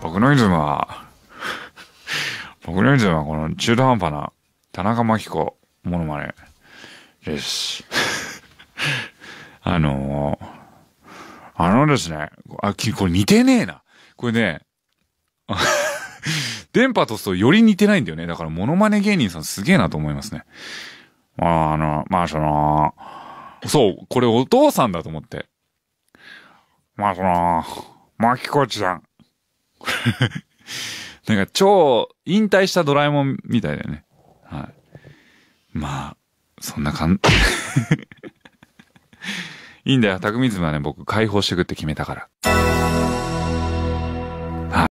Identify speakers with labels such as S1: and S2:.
S1: 僕のイズムは、僕のイズムはこの中途半端な田中真紀子ものまねです。あのー、あのですね、あ、これ似てねえな。これね、電波とすとより似てないんだよね。だからモノマネ芸人さんすげえなと思いますね。まああの、まあその、そう、これお父さんだと思って。まあその、マキコちさん。なんか超引退したドラえもんみたいだよね。はい。まあ、そんな感じ。いいんだよ。匠水はね、僕解放してくって決めたから。